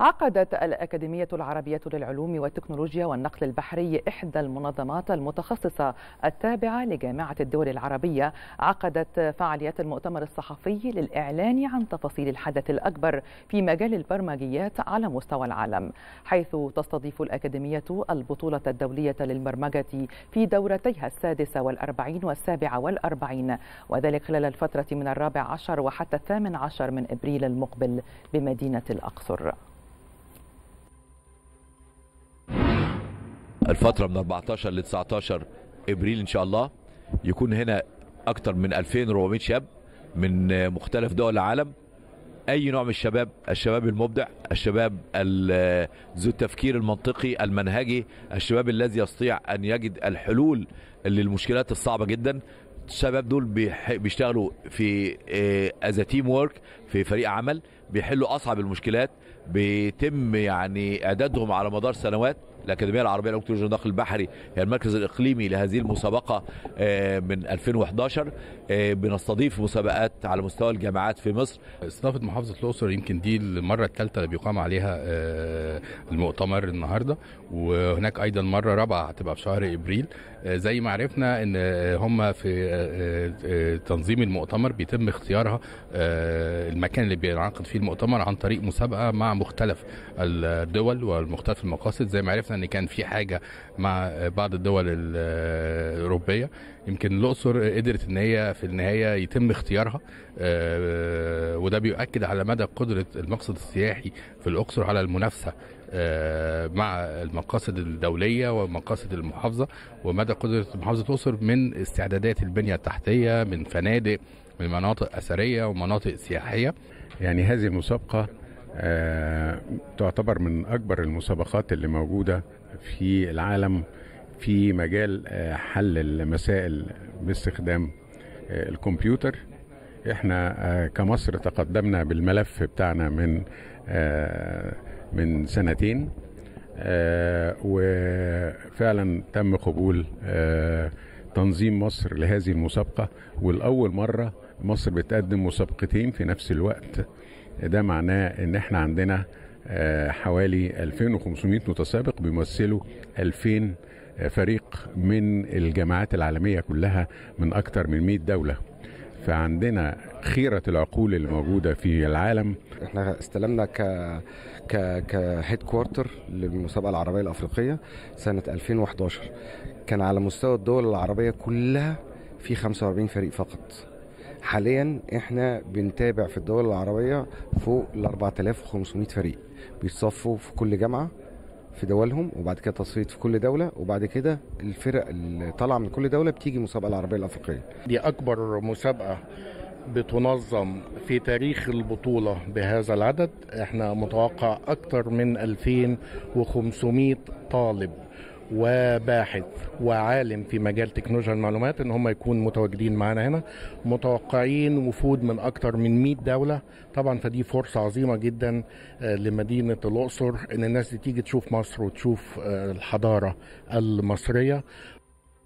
عقدت الأكاديمية العربية للعلوم والتكنولوجيا والنقل البحري إحدى المنظمات المتخصصة التابعة لجامعة الدول العربية عقدت فعاليات المؤتمر الصحفي للإعلان عن تفاصيل الحدث الأكبر في مجال البرمجيات على مستوى العالم حيث تستضيف الأكاديمية البطولة الدولية للبرمجة في دورتيها السادسة والأربعين والسابعة والأربعين وذلك خلال الفترة من الرابع عشر وحتى الثامن عشر من إبريل المقبل بمدينة الأقصر الفتره من 14 ل 19 ابريل ان شاء الله يكون هنا اكثر من 2400 شاب من مختلف دول العالم اي نوع من الشباب الشباب المبدع الشباب ذو التفكير المنطقي المنهجي الشباب الذي يستطيع ان يجد الحلول للمشكلات الصعبه جدا الشباب دول بيشتغلوا في از تيم وورك في فريق عمل بيحلوا اصعب المشكلات بيتم يعني اعدادهم على مدار سنوات الاكاديميه العربيه لعبه الجندق البحري هي المركز الاقليمي لهذه المسابقه آه، من 2011 آه، بنستضيف مسابقات على مستوى الجامعات في مصر استضافه محافظه الاقصر يمكن دي المره الثالثه اللي بيقام عليها آه، المؤتمر النهارده وهناك ايضا مره رابعه هتبقى في شهر ابريل زي ما عرفنا ان هم في تنظيم المؤتمر بيتم اختيارها المكان اللي بينعقد فيه المؤتمر عن طريق مسابقه مع مختلف الدول ومختلف المقاصد زي ما عرفنا ان كان في حاجه مع بعض الدول الاوروبيه يمكن الاقصر قدرت ان هي في النهايه يتم اختيارها آه، وده بيؤكد على مدى قدره المقصد السياحي في الاقصر على المنافسه آه، مع المقاصد الدولية ومقاصد المحافظة ومدى قدرة محافظة الأقصر من استعدادات البنية التحتية من فنادق من مناطق أثرية ومناطق سياحية يعني هذه المسابقة آه، تعتبر من أكبر المسابقات اللي موجودة في العالم في مجال آه، حل المسائل باستخدام آه، الكمبيوتر احنا كمصر تقدمنا بالملف بتاعنا من من سنتين وفعلا تم قبول تنظيم مصر لهذه المسابقة والأول مرة مصر بتقدم مسابقتين في نفس الوقت ده معناه ان احنا عندنا آه، حوالي 2500 متسابق بيمثلوا 2000 آه، فريق من الجامعات العالميه كلها من اكثر من 100 دوله فعندنا خيرة العقول اللي موجودة في العالم احنا استلمنا ك ك كهيد كوارتر للمسابقة العربية الأفريقية سنة 2011 كان على مستوى الدول العربية كلها في 45 فريق فقط حاليا احنا بنتابع في الدول العربيه فوق ال 4500 فريق بيتصفوا في كل جامعه في دولهم وبعد كده تصفيت في كل دوله وبعد كده الفرق اللي طالعه من كل دوله بتيجي المسابقه العربيه الافريقيه دي اكبر مسابقه بتنظم في تاريخ البطولة بهذا العدد احنا متوقع أكثر من 2500 طالب وباحث وعالم في مجال تكنولوجيا المعلومات ان هم يكونوا متواجدين معانا هنا متوقعين وفود من اكثر من 100 دوله طبعا فدي فرصه عظيمه جدا آه، لمدينه الاقصر ان الناس دي تيجي تشوف مصر وتشوف آه، الحضاره المصريه